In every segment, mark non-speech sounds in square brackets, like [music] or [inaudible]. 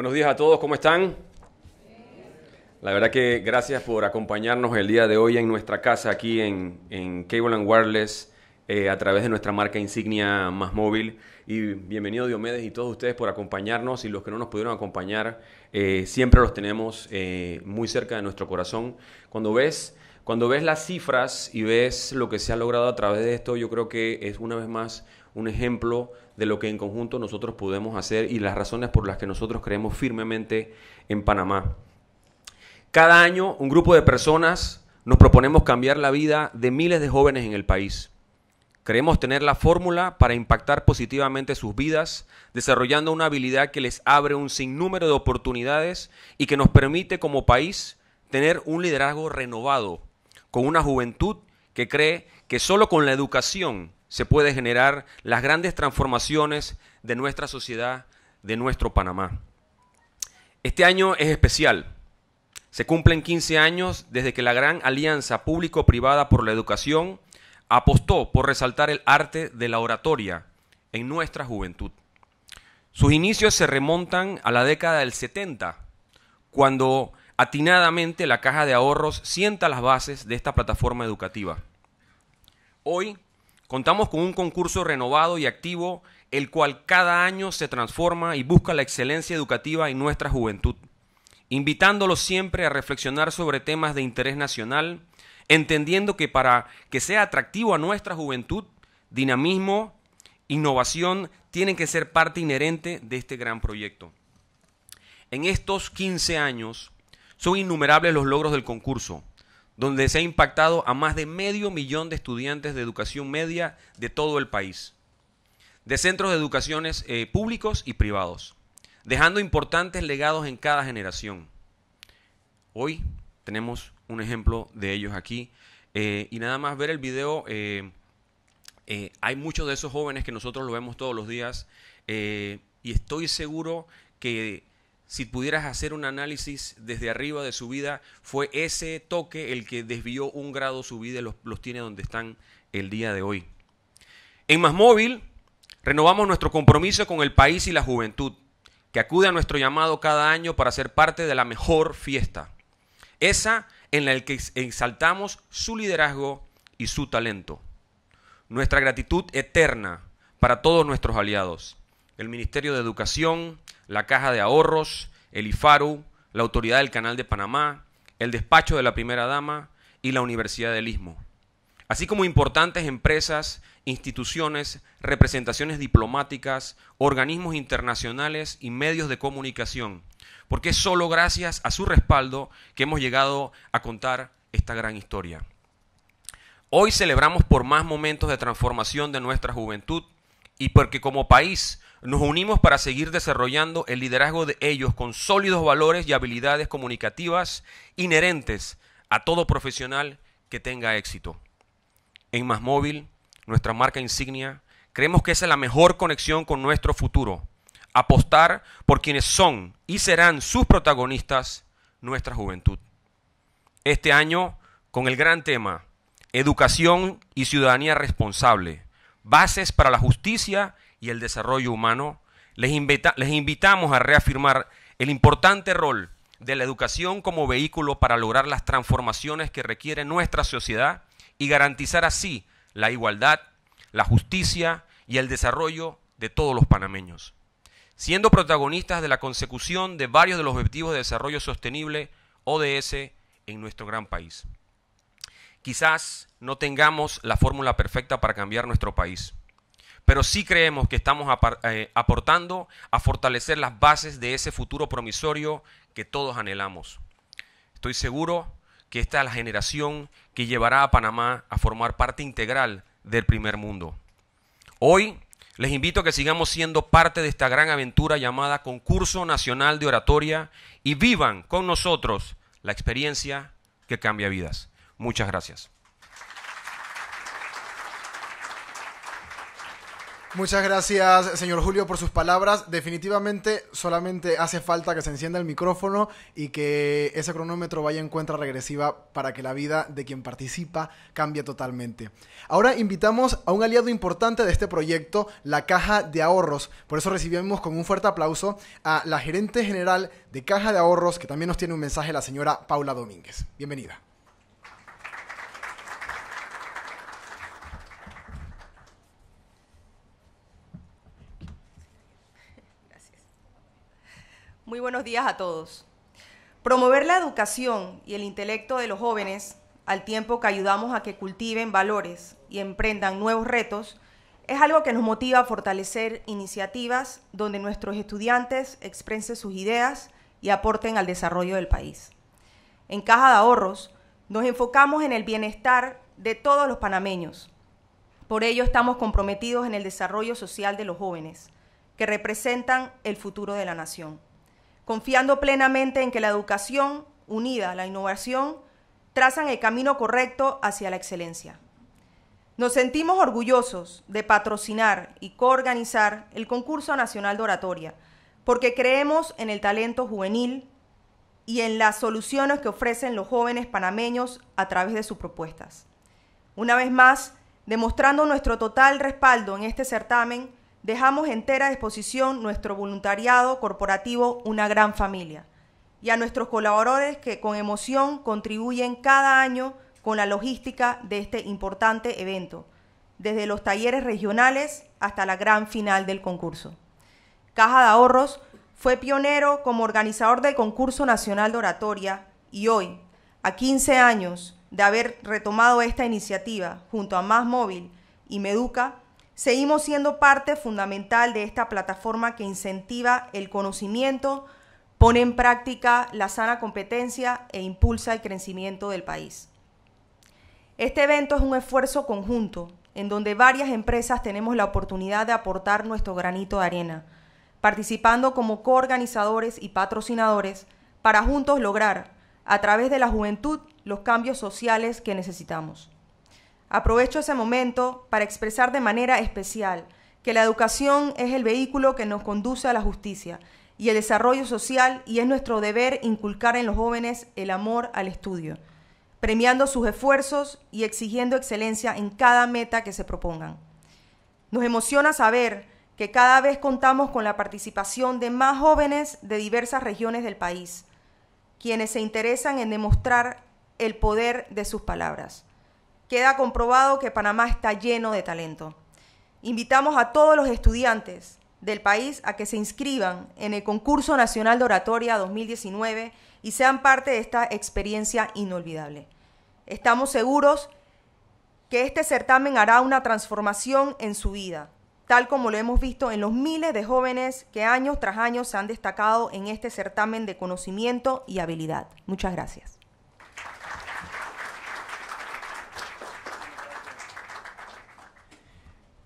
Buenos días a todos, ¿cómo están? La verdad que gracias por acompañarnos el día de hoy en nuestra casa aquí en, en Cable and Wireless eh, a través de nuestra marca insignia Más Móvil. Y bienvenido Diomedes y todos ustedes por acompañarnos y los que no nos pudieron acompañar, eh, siempre los tenemos eh, muy cerca de nuestro corazón. Cuando ves, cuando ves las cifras y ves lo que se ha logrado a través de esto, yo creo que es una vez más un ejemplo de lo que en conjunto nosotros podemos hacer y las razones por las que nosotros creemos firmemente en Panamá. Cada año un grupo de personas nos proponemos cambiar la vida de miles de jóvenes en el país. Creemos tener la fórmula para impactar positivamente sus vidas, desarrollando una habilidad que les abre un sinnúmero de oportunidades y que nos permite como país tener un liderazgo renovado, con una juventud que cree que solo con la educación se puede generar las grandes transformaciones de nuestra sociedad, de nuestro Panamá. Este año es especial. Se cumplen 15 años desde que la gran alianza público-privada por la educación apostó por resaltar el arte de la oratoria en nuestra juventud. Sus inicios se remontan a la década del 70, cuando atinadamente la Caja de Ahorros sienta las bases de esta plataforma educativa. Hoy, Contamos con un concurso renovado y activo, el cual cada año se transforma y busca la excelencia educativa en nuestra juventud, invitándolos siempre a reflexionar sobre temas de interés nacional, entendiendo que para que sea atractivo a nuestra juventud, dinamismo, innovación tienen que ser parte inherente de este gran proyecto. En estos 15 años son innumerables los logros del concurso, donde se ha impactado a más de medio millón de estudiantes de educación media de todo el país, de centros de educaciones eh, públicos y privados, dejando importantes legados en cada generación. Hoy tenemos un ejemplo de ellos aquí. Eh, y nada más ver el video, eh, hay muchos de esos jóvenes que nosotros lo vemos todos los días y estoy seguro que si pudieras hacer un análisis desde arriba de su vida, fue ese toque el que desvió un grado su vida y los, tiene donde están el día de hoy. En Más Móvil, renovamos nuestro compromiso con el país y la juventud, que acude a nuestro llamado cada año para ser parte de la mejor fiesta, esa en la que exaltamos su liderazgo y su talento. Nuestra gratitud eterna para todos nuestros aliados el Ministerio de Educación, la Caja de Ahorros, el IFARU, la Autoridad del Canal de Panamá, el Despacho de la Primera Dama y la Universidad del Istmo, así como importantes empresas, instituciones, representaciones diplomáticas, organismos internacionales y medios de comunicación, porque es solo gracias a su respaldo que hemos llegado a contar esta gran historia. Hoy celebramos por más momentos de transformación de nuestra juventud y porque como país nos unimos para seguir desarrollando el liderazgo de ellos con sólidos valores y habilidades comunicativas inherentes a todo profesional que tenga éxito. En Más Móvil, nuestra marca insignia, creemos que esa es la mejor conexión con nuestro futuro. Apostar por quienes son y serán sus protagonistas, nuestra juventud. Este año, con el gran tema, Educación y Ciudadanía Responsable, bases para la justicia y el desarrollo humano, les, invitamos a reafirmar el importante rol de la educación como vehículo para lograr las transformaciones que requiere nuestra sociedad y garantizar así la igualdad, la justicia y el desarrollo de todos los panameños, siendo protagonistas de la consecución de varios de los objetivos de desarrollo sostenible ODS en nuestro gran país. Quizás no tengamos la fórmula perfecta para cambiar nuestro país, pero sí creemos que estamos eh, aportando a fortalecer las bases de ese futuro promisorio que todos anhelamos. Estoy seguro que esta es la generación que llevará a Panamá a formar parte integral del primer mundo. Hoy les invito a que sigamos siendo parte de esta gran aventura llamada Concurso Nacional de Oratoria y vivan con nosotros la experiencia que cambia vidas. Muchas gracias. Muchas gracias, señor Julio, por sus palabras. Definitivamente, solamente hace falta que se encienda el micrófono y que ese cronómetro vaya en cuenta regresiva para que la vida de quien participa cambie totalmente. Ahora invitamos a un aliado importante de este proyecto, la Caja de Ahorros. Por eso recibimos con un fuerte aplauso a la gerente general de Caja de Ahorros, que también nos tiene un mensaje la señora Paula Domínguez. Bienvenida. Muy buenos días a todos. Promover la educación y el intelecto de los jóvenes, al tiempo que ayudamos a que cultiven valores y emprendan nuevos retos, es algo que nos motiva a fortalecer iniciativas donde nuestros estudiantes expresen sus ideas y aporten al desarrollo del país. En Caja de Ahorros nos enfocamos en el bienestar de todos los panameños. Por ello estamos comprometidos en el desarrollo social de los jóvenes, que representan el futuro de la nación confiando plenamente en que la educación, unida a la innovación, trazan el camino correcto hacia la excelencia. Nos sentimos orgullosos de patrocinar y coorganizar el concurso nacional de oratoria, porque creemos en el talento juvenil y en las soluciones que ofrecen los jóvenes panameños a través de sus propuestas. Una vez más, demostrando nuestro total respaldo en este certamen, dejamos entera a disposición nuestro voluntariado corporativo Una Gran Familia y a nuestros colaboradores que con emoción contribuyen cada año con la logística de este importante evento, desde los talleres regionales hasta la gran final del concurso. Caja de Ahorros fue pionero como organizador del concurso nacional de oratoria y hoy, a 15 años de haber retomado esta iniciativa junto a Más Móvil y Meduca, Seguimos siendo parte fundamental de esta plataforma que incentiva el conocimiento, pone en práctica la sana competencia e impulsa el crecimiento del país. Este evento es un esfuerzo conjunto en donde varias empresas tenemos la oportunidad de aportar nuestro granito de arena, participando como coorganizadores y patrocinadores para juntos lograr, a través de la juventud, los cambios sociales que necesitamos. Aprovecho ese momento para expresar de manera especial que la educación es el vehículo que nos conduce a la justicia y el desarrollo social y es nuestro deber inculcar en los jóvenes el amor al estudio, premiando sus esfuerzos y exigiendo excelencia en cada meta que se propongan. Nos emociona saber que cada vez contamos con la participación de más jóvenes de diversas regiones del país, quienes se interesan en demostrar el poder de sus palabras queda comprobado que Panamá está lleno de talento. Invitamos a todos los estudiantes del país a que se inscriban en el concurso nacional de oratoria 2019 y sean parte de esta experiencia inolvidable. Estamos seguros que este certamen hará una transformación en su vida, tal como lo hemos visto en los miles de jóvenes que año tras año se han destacado en este certamen de conocimiento y habilidad. Muchas gracias.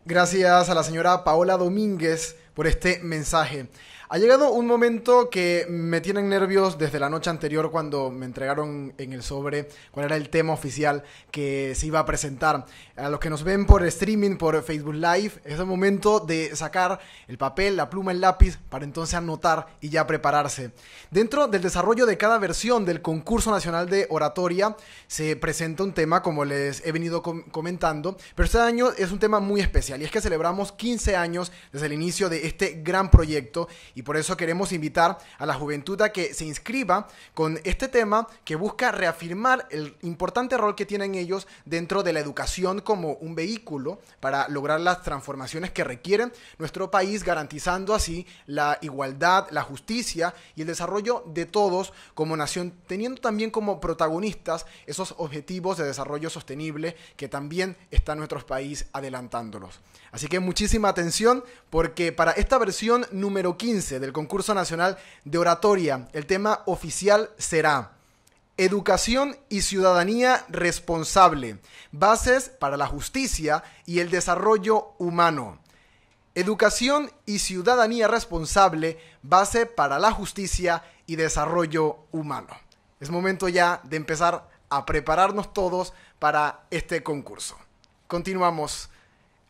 Gracias a la señora Paola Domínguez por este mensaje. Ha llegado un momento que me tienen nervios desde la noche anterior cuando me entregaron en el sobre cuál era el tema oficial que se iba a presentar. A los que nos ven por streaming, por Facebook Live, es el momento de sacar el papel, la pluma, el lápiz para entonces anotar y ya prepararse. Dentro del desarrollo de cada versión del concurso nacional de oratoria se presenta un tema como les he venido comentando, pero este año es un tema muy especial y es que celebramos 15 años desde el inicio de este gran proyecto y por eso queremos invitar a la juventud a que se inscriba con este tema que busca reafirmar el importante rol que tienen ellos dentro de la educación como un vehículo para lograr las transformaciones que requieren nuestro país, garantizando así la igualdad, la justicia y el desarrollo de todos como nación, teniendo también como protagonistas esos objetivos de desarrollo sostenible que también está nuestro país adelantándolos. Así que muchísima atención porque para esta versión número 15, del Concurso Nacional de Oratoria. El tema oficial será Educación y Ciudadanía Responsable, Bases para la Justicia y el Desarrollo Humano. Educación y Ciudadanía Responsable, Base para la Justicia y Desarrollo Humano. Es momento ya de empezar a prepararnos todos para este concurso. Continuamos.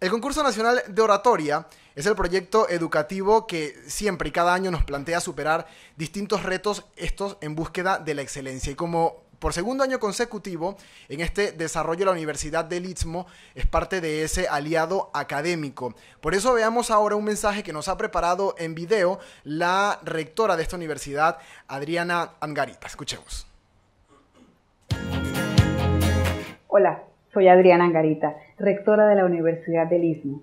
El concurso nacional de oratoria es el proyecto educativo que siempre y cada año nos plantea superar distintos retos, estos en búsqueda de la excelencia. Y como por segundo año consecutivo, en este desarrollo la Universidad del Istmo es parte de ese aliado académico. Por eso veamos ahora un mensaje que nos ha preparado en video la rectora de esta universidad, Adriana Angarita. Escuchemos. Hola, soy Adriana Angarita, rectora de la Universidad del Istmo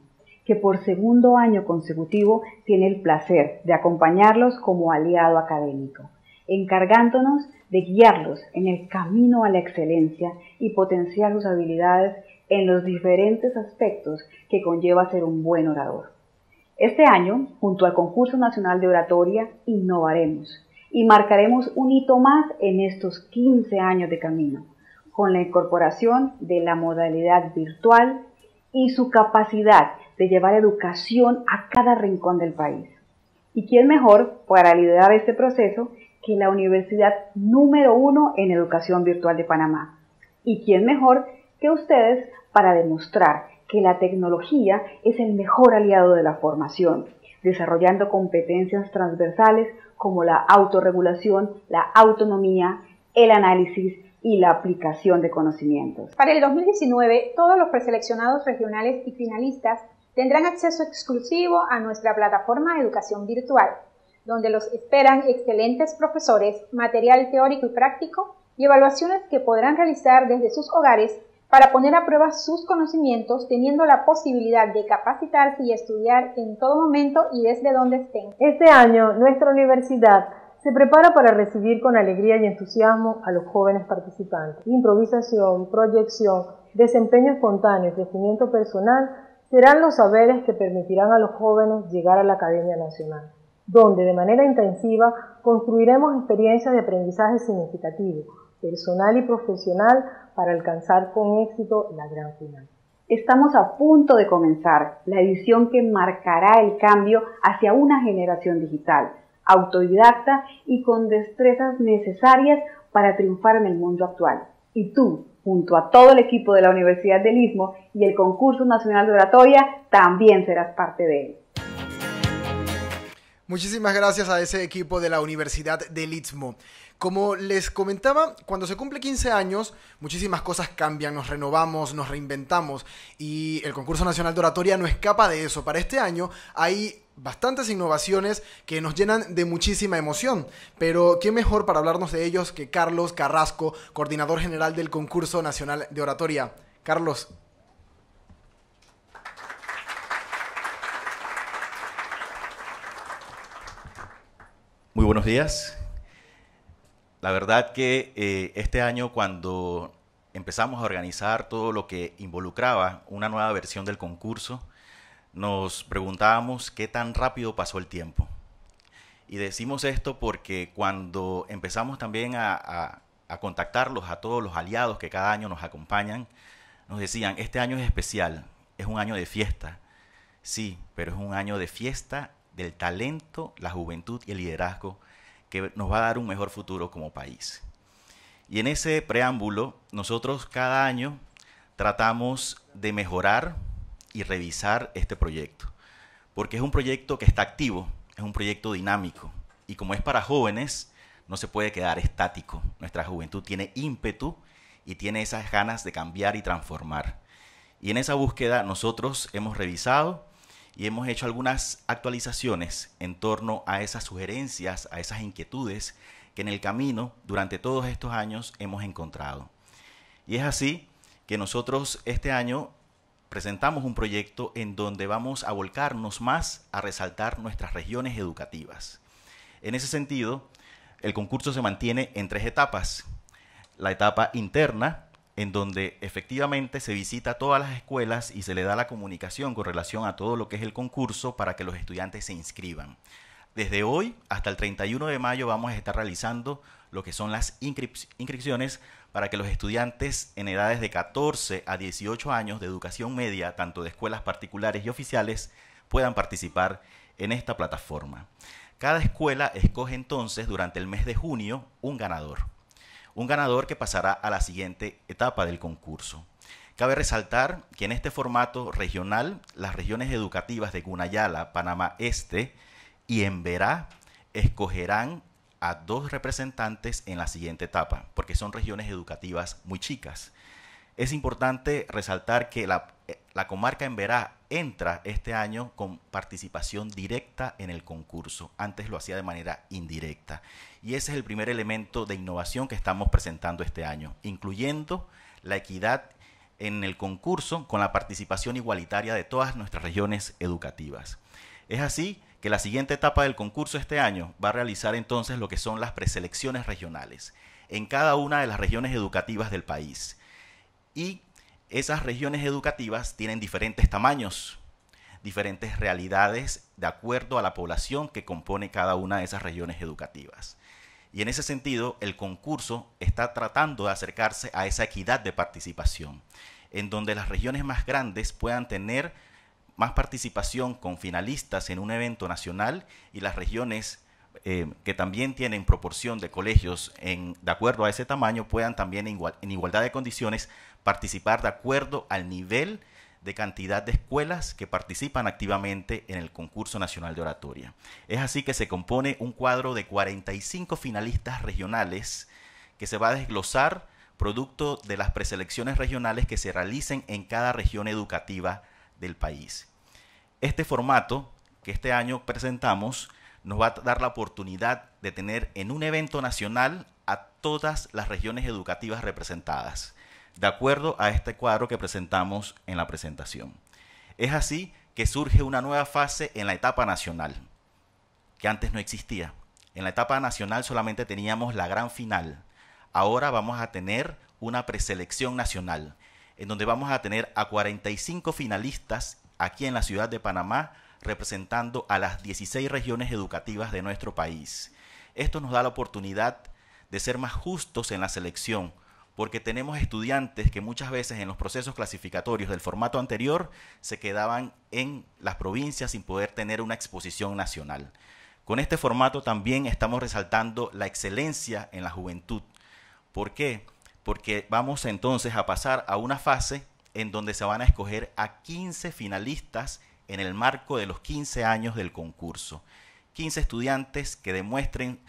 por segundo año consecutivo tiene el placer de acompañarlos como aliado académico, encargándonos de guiarlos en el camino a la excelencia y potenciar sus habilidades en los diferentes aspectos que conlleva ser un buen orador. Este año, junto al Concurso Nacional de Oratoria, innovaremos y marcaremos un hito más en estos 15 años de camino, con la incorporación de la modalidad virtual y su capacidad de llevar educación a cada rincón del país. ¿Y quién mejor para liderar este proceso que la universidad número uno en educación virtual de Panamá? ¿Y quién mejor que ustedes para demostrar que la tecnología es el mejor aliado de la formación, desarrollando competencias transversales como la autorregulación, la autonomía, el análisis y la aplicación de conocimientos. Para el 2019, todos los preseleccionados regionales y finalistas tendrán acceso exclusivo a nuestra plataforma de educación virtual, donde los esperan excelentes profesores, material teórico y práctico y evaluaciones que podrán realizar desde sus hogares para poner a prueba sus conocimientos teniendo la posibilidad de capacitarse y estudiar en todo momento y desde donde estén. Este año nuestra universidad se prepara para recibir con alegría y entusiasmo a los jóvenes participantes. Improvisación, proyección, desempeño espontáneo, crecimiento personal serán los saberes que permitirán a los jóvenes llegar a la Academia Nacional, donde de manera intensiva construiremos experiencias de aprendizaje significativo, personal y profesional para alcanzar con éxito la gran final. Estamos a punto de comenzar la edición que marcará el cambio hacia una generación digital, autodidacta y con destrezas necesarias para triunfar en el mundo actual. ¿Y tú, junto a todo el equipo de la Universidad del Istmo y el Concurso Nacional de Oratoria, también serás parte de él. Muchísimas gracias a ese equipo de la Universidad del Istmo. Como les comentaba, cuando se cumple 15 años, muchísimas cosas cambian, nos renovamos, nos reinventamos y el concurso nacional de oratoria no escapa de eso. Para este año hay bastantes innovaciones que nos llenan de muchísima emoción. Pero qué mejor para hablarnos de ellos que Carlos Carrasco, coordinador general del concurso nacional de oratoria. Carlos, Muy buenos días. La verdad que eh, este año cuando empezamos a organizar todo lo que involucraba una nueva versión del concurso, nos preguntábamos qué tan rápido pasó el tiempo. Y decimos esto porque cuando empezamos también a, a contactarlos a todos los aliados que cada año nos acompañan, nos decían, este año es especial, es un año de fiesta. Sí, pero es un año de fiesta del talento, la juventud y el liderazgo que nos va a dar un mejor futuro como país. Y en ese preámbulo, nosotros cada año tratamos de mejorar y revisar este proyecto, porque es un proyecto que está activo, es un proyecto dinámico, y como es para jóvenes, no se puede quedar estático. Nuestra juventud tiene ímpetu y tiene esas ganas de cambiar y transformar. Y en esa búsqueda nosotros hemos revisado y hemos hecho algunas actualizaciones en torno a esas sugerencias, a esas inquietudes que en el camino durante todos estos años hemos encontrado. Y es así que nosotros este año presentamos un proyecto en donde vamos a volcarnos más a resaltar nuestras regiones educativas. En ese sentido, el concurso se mantiene en tres etapas. La etapa interna, en donde efectivamente se visita todas las escuelas y se le da la comunicación con relación a todo lo que es el concurso para que los estudiantes se inscriban. Desde hoy hasta el 31 de mayo vamos a estar realizando lo que son las inscripciones para que los estudiantes en edades de 14 a 18 años de educación media, tanto de escuelas particulares y oficiales, puedan participar en esta plataforma. Cada escuela escoge entonces durante el mes de junio un ganador un ganador que pasará a la siguiente etapa del concurso. Cabe resaltar que en este formato regional, las regiones educativas de Gunayala, Panamá Este y Emberá escogerán a dos representantes en la siguiente etapa, porque son regiones educativas muy chicas. Es importante resaltar que la, eh, la comarca Verá entra este año con participación directa en el concurso. Antes lo hacía de manera indirecta. Y ese es el primer elemento de innovación que estamos presentando este año, incluyendo la equidad en el concurso con la participación igualitaria de todas nuestras regiones educativas. Es así que la siguiente etapa del concurso este año va a realizar entonces lo que son las preselecciones regionales en cada una de las regiones educativas del país y esas regiones educativas tienen diferentes tamaños, diferentes realidades de acuerdo a la población que compone cada una de esas regiones educativas. Y en ese sentido, el concurso está tratando de acercarse a esa equidad de participación, en donde las regiones más grandes puedan tener más participación con finalistas en un evento nacional y las regiones eh, que también tienen proporción de colegios de acuerdo a ese tamaño puedan también en, en igualdad de condiciones participar de acuerdo al nivel de cantidad de escuelas que participan activamente en el concurso nacional de oratoria. Es así que se compone un cuadro de 45 finalistas regionales que se va a desglosar producto de las preselecciones regionales que se realicen en cada región educativa del país. Este formato que este año presentamos nos va a dar la oportunidad de tener en un evento nacional a todas las regiones educativas representadas de acuerdo a este cuadro que presentamos en la presentación. Es así que surge una nueva fase en la etapa nacional, que antes no existía. En la etapa nacional solamente teníamos la gran final. Ahora vamos a tener una preselección nacional, en donde vamos a tener a 45 finalistas aquí en la ciudad de Panamá, representando a las 16 regiones educativas de nuestro país. Esto nos da la oportunidad de ser más justos en la selección, porque tenemos estudiantes que muchas veces en los procesos clasificatorios del formato anterior se quedaban en las provincias sin poder tener una exposición nacional. Con este formato también estamos resaltando la excelencia en la juventud. ¿Por qué? Porque vamos entonces a pasar a una fase en donde se van a escoger a 15 finalistas en el marco de los 15 años del concurso. 15 estudiantes que demuestren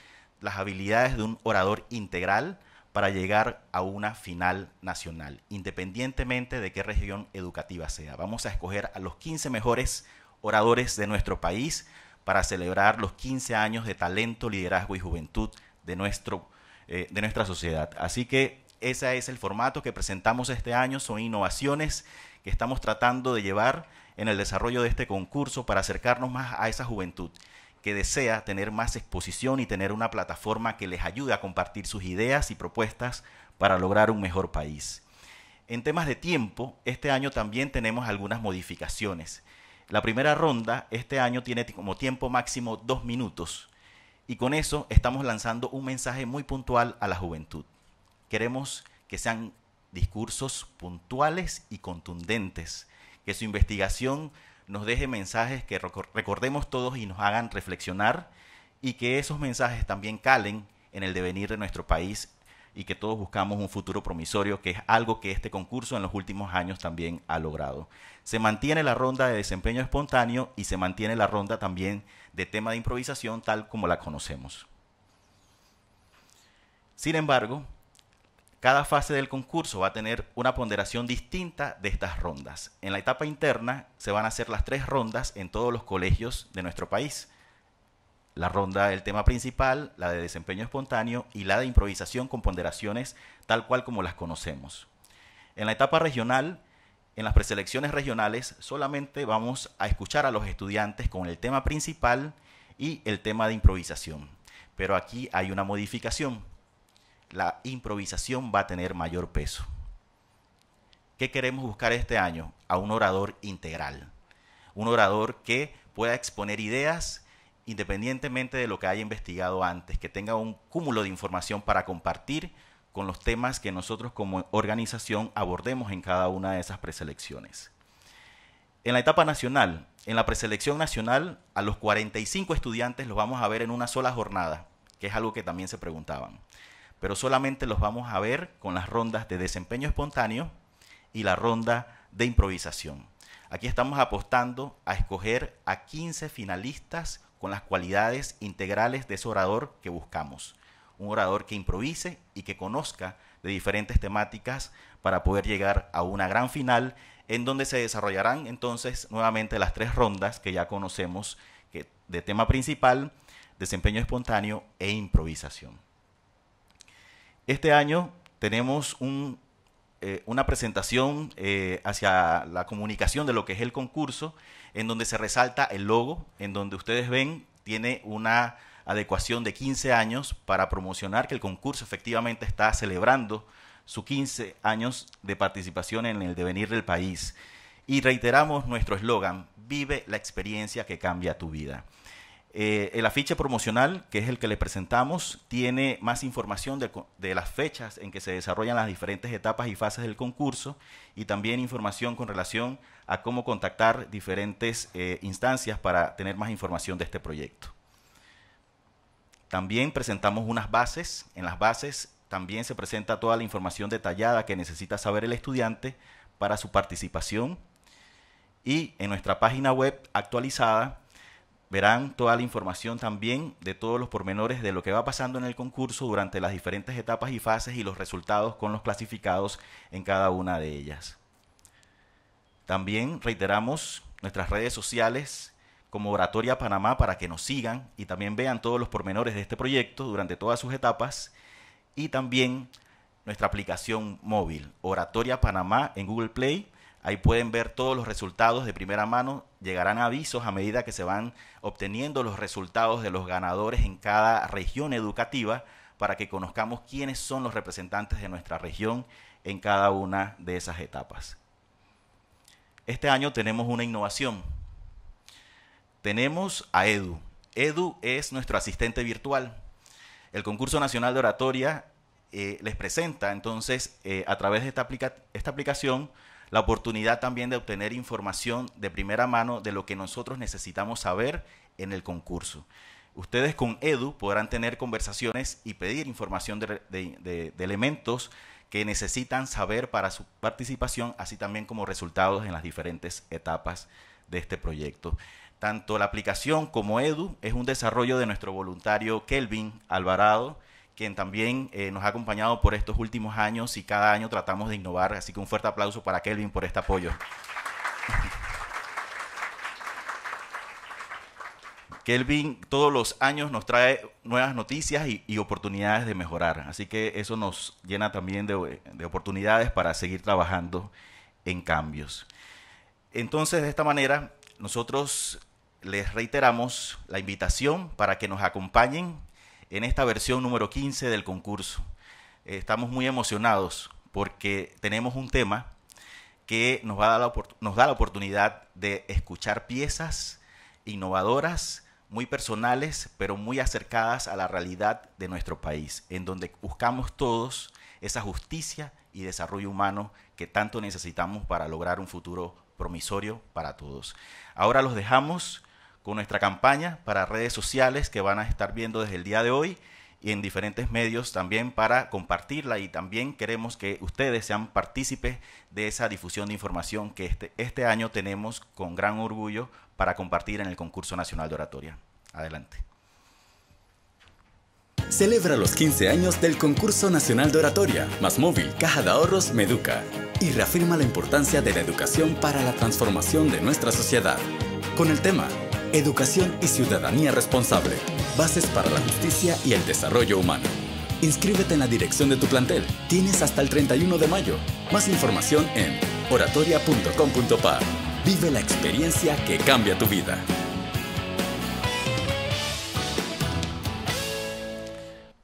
las habilidades de un orador integral, para llegar a una final nacional, independientemente de qué región educativa sea. Vamos a escoger a los 15 mejores oradores de nuestro país para celebrar los 15 años de talento, liderazgo y juventud de, nuestro, eh, de nuestra sociedad. Así que ese es el formato que presentamos este año, son innovaciones que estamos tratando de llevar en el desarrollo de este concurso para acercarnos más a esa juventud que desea tener más exposición y tener una plataforma que les ayude a compartir sus ideas y propuestas para lograr un mejor país. En temas de tiempo, este año también tenemos algunas modificaciones. La primera ronda este año tiene como tiempo máximo dos minutos y con eso estamos lanzando un mensaje muy puntual a la juventud. Queremos que sean discursos puntuales y contundentes, que su investigación nos deje mensajes que recordemos todos y nos hagan reflexionar y que esos mensajes también calen en el devenir de nuestro país y que todos buscamos un futuro promisorio, que es algo que este concurso en los últimos años también ha logrado. Se mantiene la ronda de desempeño espontáneo y se mantiene la ronda también de tema de improvisación tal como la conocemos. Sin embargo, cada fase del concurso va a tener una ponderación distinta de estas rondas. En la etapa interna se van a hacer las tres rondas en todos los colegios de nuestro país. La ronda del tema principal, la de desempeño espontáneo y la de improvisación con ponderaciones tal cual como las conocemos. En la etapa regional, en las preselecciones regionales solamente vamos a escuchar a los estudiantes con el tema principal y el tema de improvisación. Pero aquí hay una modificación la improvisación va a tener mayor peso. ¿Qué queremos buscar este año? A un orador integral. Un orador que pueda exponer ideas independientemente de lo que haya investigado antes, que tenga un cúmulo de información para compartir con los temas que nosotros como organización abordemos en cada una de esas preselecciones. En la etapa nacional, en la preselección nacional, a los 45 estudiantes los vamos a ver en una sola jornada, que es algo que también se preguntaban pero solamente los vamos a ver con las rondas de desempeño espontáneo y la ronda de improvisación. Aquí estamos apostando a escoger a 15 finalistas con las cualidades integrales de ese orador que buscamos. Un orador que improvise y que conozca de diferentes temáticas para poder llegar a una gran final en donde se desarrollarán entonces nuevamente las tres rondas que ya conocemos de tema principal, desempeño espontáneo e improvisación. Este año tenemos eh, una presentación eh, hacia la comunicación de lo que es el concurso, en donde se resalta el logo, en donde ustedes ven, tiene una adecuación de 15 años para promocionar que el concurso efectivamente está celebrando sus 15 años de participación en el devenir del país. Y reiteramos nuestro eslogan, vive la experiencia que cambia tu vida. Eh, el afiche promocional, que es el que le presentamos, tiene más información de, las fechas en que se desarrollan las diferentes etapas y fases del concurso y también información con relación a cómo contactar diferentes eh, instancias para tener más información de este proyecto. También presentamos unas bases. En las bases también se presenta toda la información detallada que necesita saber el estudiante para su participación. Y en nuestra página web actualizada verán toda la información también de todos los pormenores de lo que va pasando en el concurso durante las diferentes etapas y fases y los resultados con los clasificados en cada una de ellas. También reiteramos nuestras redes sociales como Oratoria Panamá para que nos sigan y también vean todos los pormenores de este proyecto durante todas sus etapas y también nuestra aplicación móvil Oratoria Panamá en Google Play Ahí pueden ver todos los resultados de primera mano. Llegarán avisos a medida que se van obteniendo los resultados de los ganadores en cada región educativa para que conozcamos quiénes son los representantes de nuestra región en cada una de esas etapas. Este año tenemos una innovación. Tenemos a Edu. Edu es nuestro asistente virtual. El concurso nacional de oratoria eh, les presenta entonces eh, a través de esta aplicación la oportunidad también de obtener información de primera mano de lo que nosotros necesitamos saber en el concurso. Ustedes con Edu podrán tener conversaciones y pedir información de, elementos que necesitan saber para su participación, así también como resultados en las diferentes etapas de este proyecto. Tanto la aplicación como Edu es un desarrollo de nuestro voluntario Kelvin Alvarado, quien también eh, nos ha acompañado por estos últimos años y cada año tratamos de innovar. Así que un fuerte aplauso para Kelvin por este apoyo. [laughs] Kelvin todos los años nos trae nuevas noticias y, oportunidades de mejorar. Así que eso nos llena también de, oportunidades para seguir trabajando en cambios. Entonces, de esta manera, nosotros les reiteramos la invitación para que nos acompañen en esta versión número 15 del concurso. Eh, estamos muy emocionados porque tenemos un tema que nos, va nos da la oportunidad de escuchar piezas innovadoras, muy personales, pero muy acercadas a la realidad de nuestro país, en donde buscamos todos esa justicia y desarrollo humano que tanto necesitamos para lograr un futuro promisorio para todos. Ahora los dejamos con nuestra campaña para redes sociales que van a estar viendo desde el día de hoy y en diferentes medios también para compartirla y también queremos que ustedes sean partícipes de esa difusión de información que este, este año tenemos con gran orgullo para compartir en el concurso nacional de oratoria. Adelante. Celebra los 15 años del concurso nacional de oratoria, más móvil, caja de ahorros, Meduca, y reafirma la importancia de la educación para la transformación de nuestra sociedad. Con el tema Educación y Ciudadanía Responsable. Bases para la justicia y el desarrollo humano. Inscríbete en la dirección de tu plantel. Tienes hasta el 31 de mayo. Más información en oratoria.com.pa. Vive la experiencia que cambia tu vida.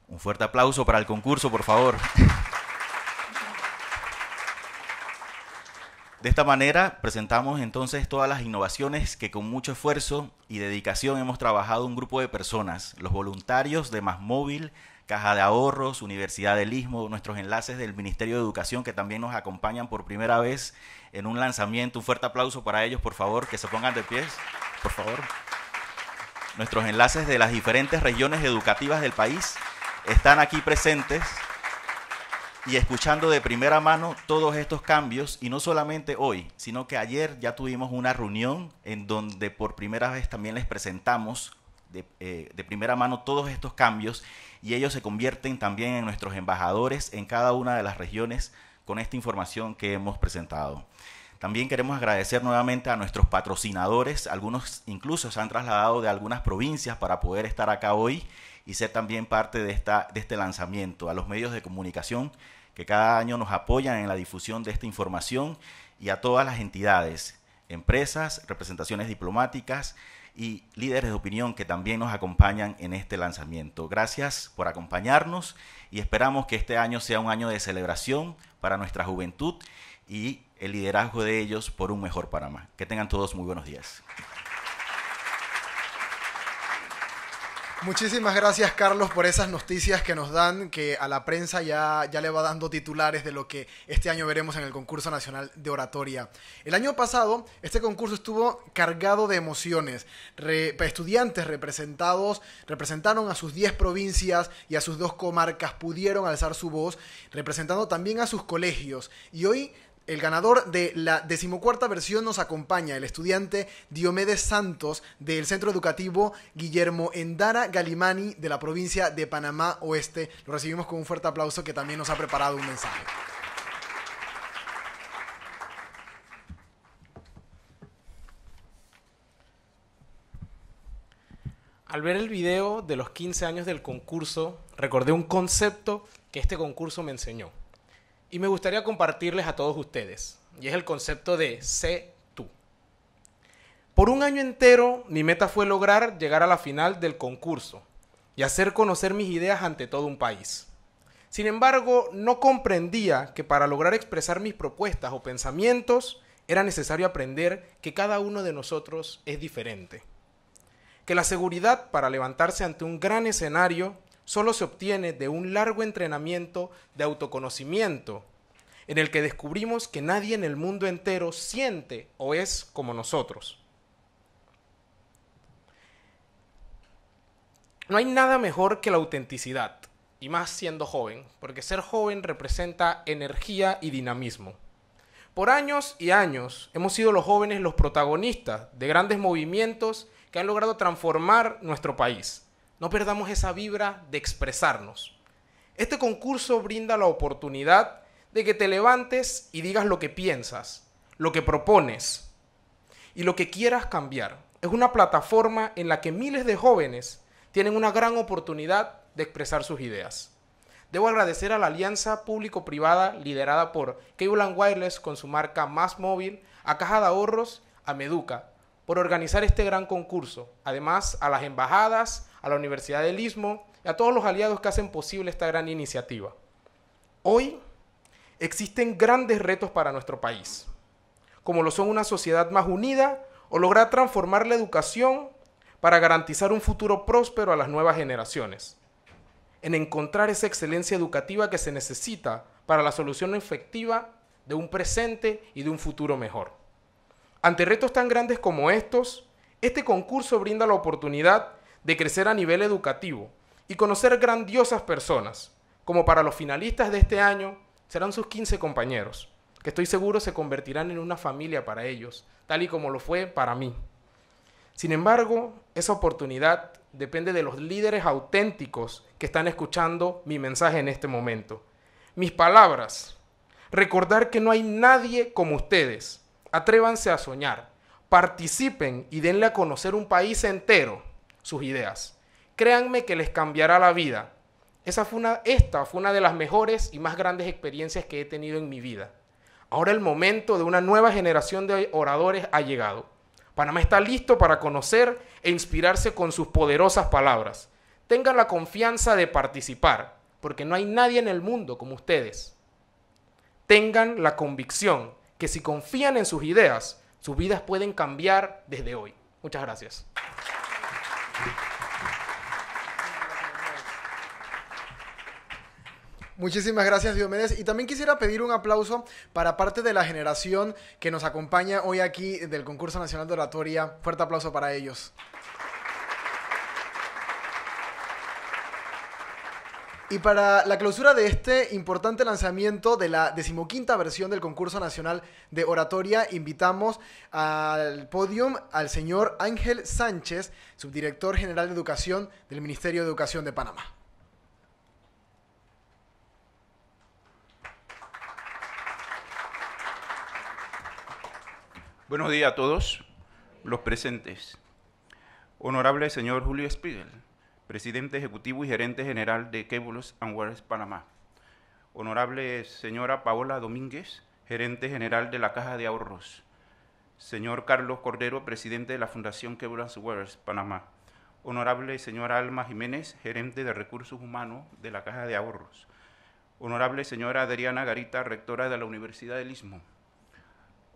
Un fuerte aplauso para el concurso, por favor. De esta manera presentamos entonces todas las innovaciones que con mucho esfuerzo y dedicación hemos trabajado un grupo de personas, los voluntarios de Más Móvil, Caja de Ahorros, Universidad del Istmo, nuestros enlaces del Ministerio de Educación que también nos acompañan por primera vez en un lanzamiento. Un fuerte aplauso para ellos, por favor, que se pongan de pies, por favor. Nuestros enlaces de las diferentes regiones educativas del país están aquí presentes y escuchando de primera mano todos estos cambios, y no solamente hoy, sino que ayer ya tuvimos una reunión en donde por primera vez también les presentamos eh, de, primera mano todos estos cambios y ellos se convierten también en nuestros embajadores en cada una de las regiones con esta información que hemos presentado. También queremos agradecer nuevamente a nuestros patrocinadores, algunos incluso se han trasladado de algunas provincias para poder estar acá hoy y ser también parte de, esta, de este lanzamiento, a los medios de comunicación que cada año nos apoyan en la difusión de esta información y a todas las entidades, empresas, representaciones diplomáticas y líderes de opinión que también nos acompañan en este lanzamiento. Gracias por acompañarnos y esperamos que este año sea un año de celebración para nuestra juventud y el liderazgo de ellos por un mejor Panamá. Que tengan todos muy buenos días. Muchísimas gracias Carlos por esas noticias que nos dan, que a la prensa ya, le va dando titulares de lo que este año veremos en el concurso nacional de oratoria. El año pasado este concurso estuvo cargado de emociones. estudiantes representados representaron a sus 10 provincias y a sus dos comarcas, pudieron alzar su voz, representando también a sus colegios. Y hoy el ganador de la decimocuarta versión nos acompaña, el estudiante Diomedes Santos del Centro Educativo Guillermo Endara Galimani de la provincia de Panamá Oeste. Lo recibimos con un fuerte aplauso que también nos ha preparado un mensaje. Al ver el video de los 15 años del concurso, recordé un concepto que este concurso me enseñó y me gustaría compartirles a todos ustedes. Y es el concepto de sé tú. Por un año entero mi meta fue lograr llegar a la final del concurso y hacer conocer mis ideas ante todo un país. Sin embargo, no comprendía que para lograr expresar mis propuestas o pensamientos era necesario aprender que cada uno de nosotros es diferente. Que la seguridad para levantarse ante un gran escenario solo se obtiene de un largo entrenamiento de autoconocimiento, en el que descubrimos que nadie en el mundo entero siente o es como nosotros. No hay nada mejor que la autenticidad, y más siendo joven, porque ser joven representa energía y dinamismo. Por años y años hemos sido los jóvenes los protagonistas de grandes movimientos que han logrado transformar nuestro país. No perdamos esa vibra de expresarnos. Este concurso brinda la oportunidad de que te levantes y digas lo que piensas, lo que propones y lo que quieras cambiar. Es una plataforma en la que miles de jóvenes tienen una gran oportunidad de expresar sus ideas. Debo agradecer a la alianza público-privada liderada por Cable Wireless con su marca Más Móvil, a Caja de Ahorros, a Meduca, por organizar este gran concurso. Además, a las embajadas, a la Universidad del Istmo y a todos los aliados que hacen posible esta gran iniciativa. Hoy existen grandes retos para nuestro país, como lo son una sociedad más unida o lograr transformar la educación para garantizar un futuro próspero a las nuevas generaciones, en encontrar esa excelencia educativa que se necesita para la solución efectiva de un presente y de un futuro mejor. Ante retos tan grandes como estos, este concurso brinda la oportunidad de crecer a nivel educativo y conocer grandiosas personas, como para los finalistas de este año serán sus 15 compañeros, que estoy seguro se convertirán en una familia para ellos, tal y como lo fue para mí. Sin embargo, esa oportunidad depende de los líderes auténticos que están escuchando mi mensaje en este momento. Mis palabras, recordar que no hay nadie como ustedes, Atrévanse a soñar, participen y denle a conocer un país entero sus ideas. Créanme que les cambiará la vida. Esa fue una, esta fue una de las mejores y más grandes experiencias que he tenido en mi vida. Ahora el momento de una nueva generación de oradores ha llegado. Panamá está listo para conocer e inspirarse con sus poderosas palabras. Tengan la confianza de participar, porque no hay nadie en el mundo como ustedes. Tengan la convicción que si confían en sus ideas, sus vidas pueden cambiar desde hoy. Muchas gracias. Muchísimas gracias Diomedes. Y también quisiera pedir un aplauso para parte de la generación que nos acompaña hoy aquí del Concurso Nacional de Oratoria. Fuerte aplauso para ellos. Y para la clausura de este importante lanzamiento de la decimoquinta versión del concurso nacional de oratoria, invitamos al podio al señor Ángel Sánchez, subdirector general de Educación del Ministerio de Educación de Panamá. Buenos días a todos los presentes. Honorable señor Julio Spiegel presidente ejecutivo y gerente general de Cables and Wires Panamá. Honorable señora Paola Domínguez, gerente general de la Caja de Ahorros. Señor Carlos Cordero, presidente de la Fundación Cables and Wires Panamá. Honorable señora Alma Jiménez, gerente de Recursos Humanos de la Caja de Ahorros. Honorable señora Adriana Garita, rectora de la Universidad del Istmo.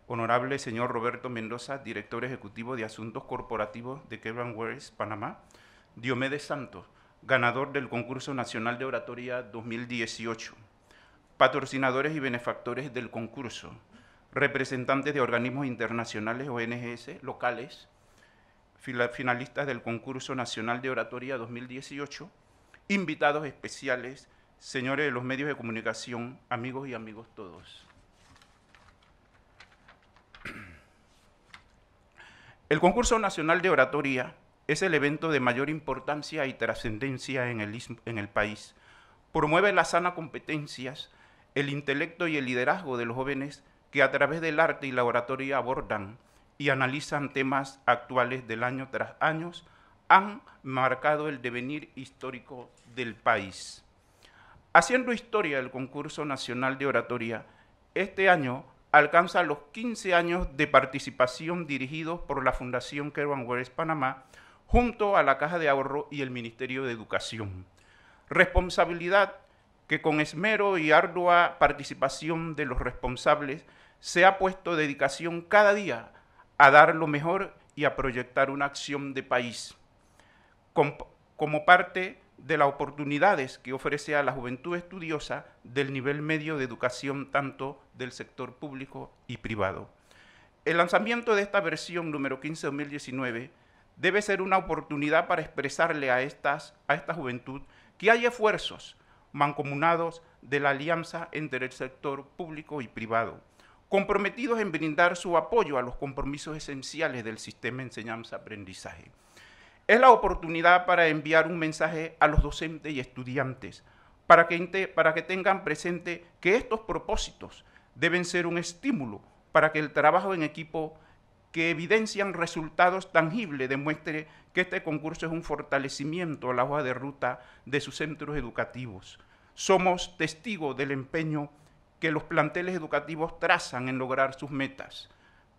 Honorable señor Roberto Mendoza, director ejecutivo de Asuntos Corporativos de and Wares, Panamá. Diomedes Santos, ganador del Concurso Nacional de Oratoria 2018. Patrocinadores y benefactores del concurso, representantes de organismos internacionales, ONGs locales, finalistas del Concurso Nacional de Oratoria 2018, invitados especiales, señores de los medios de comunicación, amigos y amigos todos. El Concurso Nacional de Oratoria es el evento de mayor importancia y trascendencia en el, país. Promueve las sana competencias, el intelecto y el liderazgo de los jóvenes que a través del arte y la oratoria abordan y analizan temas actuales del año tras año, han marcado el devenir histórico del país. Haciendo historia el concurso nacional de oratoria, este año alcanza los 15 años de participación dirigidos por la Fundación Kerwan Panamá, junto a la Caja de Ahorro y el Ministerio de Educación. Responsabilidad que con esmero y ardua participación de los responsables se ha puesto dedicación cada día a dar lo mejor y a proyectar una acción de país. Como parte de las oportunidades que ofrece a la juventud estudiosa del nivel medio de educación tanto del sector público y privado. El lanzamiento de esta versión número 15-2019 debe ser una oportunidad para expresarle a, estas, a esta juventud que hay esfuerzos mancomunados de la alianza entre el sector público y privado, comprometidos en brindar su apoyo a los compromisos esenciales del sistema enseñanza-aprendizaje. Es la oportunidad para enviar un mensaje a los docentes y estudiantes, para que, para que tengan presente que estos propósitos deben ser un estímulo para que el trabajo en equipo que evidencian resultados tangibles, demuestre que este concurso es un fortalecimiento a la hoja de ruta de sus centros educativos. Somos testigos del empeño que los planteles educativos trazan en lograr sus metas.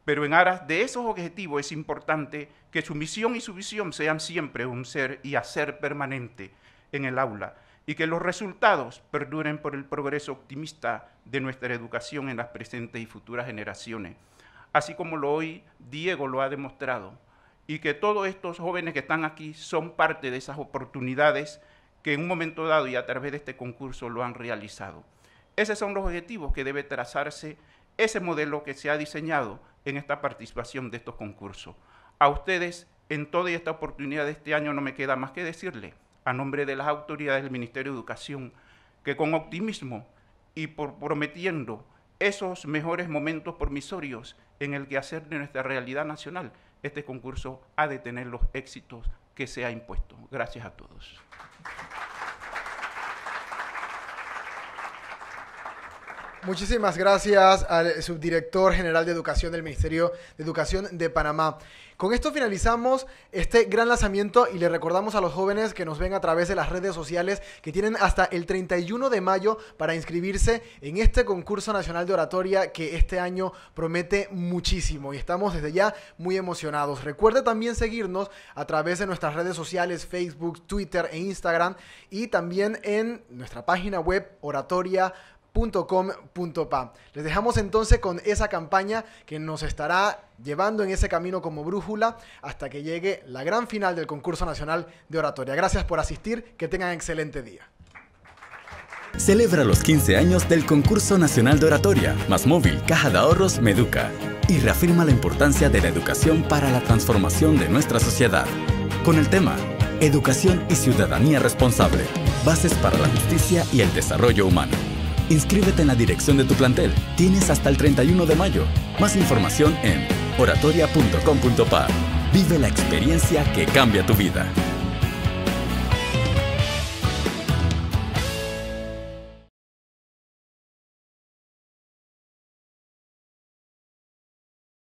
Pero en aras de esos objetivos es importante que su misión y su visión sean siempre un ser y hacer permanente en el aula y que los resultados perduren por el progreso optimista de nuestra educación en las presentes y futuras generaciones así como lo hoy Diego lo ha demostrado, y que todos estos jóvenes que están aquí son parte de esas oportunidades que en un momento dado y a través de este concurso lo han realizado. Esos son los objetivos que debe trazarse ese modelo que se ha diseñado en esta participación de estos concursos. A ustedes, en toda esta oportunidad de este año, no me queda más que decirle, a nombre de las autoridades del Ministerio de Educación, que con optimismo y prometiendo esos mejores momentos promisorios en el que hacer de nuestra realidad nacional, este concurso ha de tener los éxitos que se ha impuesto. Gracias a todos. Muchísimas gracias al subdirector general de Educación del Ministerio de Educación de Panamá. Con esto finalizamos este gran lanzamiento y le recordamos a los jóvenes que nos ven a través de las redes sociales que tienen hasta el 31 de mayo para inscribirse en este concurso nacional de oratoria que este año promete muchísimo y estamos desde ya muy emocionados. Recuerde también seguirnos a través de nuestras redes sociales Facebook, Twitter e Instagram y también en nuestra página web oratoria.com les dejamos entonces con esa campaña que nos estará llevando en ese camino como brújula hasta que llegue la gran final del concurso nacional de oratoria. Gracias por asistir, que tengan excelente día. Celebra los 15 años del concurso nacional de oratoria, más móvil, caja de ahorros, Meduca, y reafirma la importancia de la educación para la transformación de nuestra sociedad. Con el tema Educación y Ciudadanía Responsable, bases para la justicia y el desarrollo humano. Inscríbete en la dirección de tu plantel. Tienes hasta el 31 de mayo. Más información en oratoria.com.pa. Vive la experiencia que cambia tu vida.